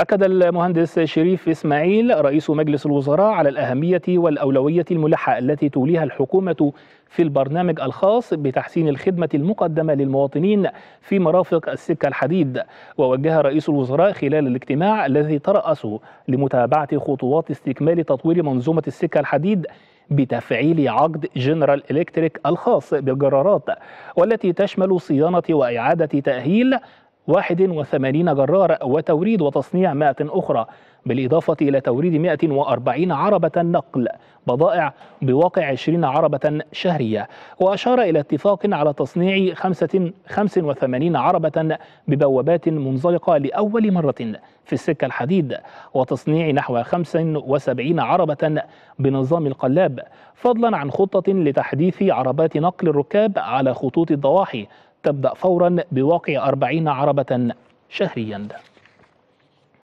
أكد المهندس شريف إسماعيل رئيس مجلس الوزراء على الأهمية والأولوية الملحة التي توليها الحكومة في البرنامج الخاص بتحسين الخدمة المقدمة للمواطنين في مرافق السكة الحديد ووجه رئيس الوزراء خلال الاجتماع الذي ترأسه لمتابعة خطوات استكمال تطوير منظومة السكة الحديد بتفعيل عقد جنرال إلكتريك الخاص بالجرارات والتي تشمل صيانة وإعادة تأهيل 81 جرار وتوريد وتصنيع 100 أخرى بالإضافة إلى توريد 140 عربة نقل بضائع بواقع 20 عربة شهرية وأشار إلى اتفاق على تصنيع 85 عربة ببوابات منزلقة لأول مرة في السكة الحديد وتصنيع نحو 75 عربة بنظام القلاب فضلا عن خطة لتحديث عربات نقل الركاب على خطوط الضواحي تبدأ فورا بواقع 40 عربة شهريا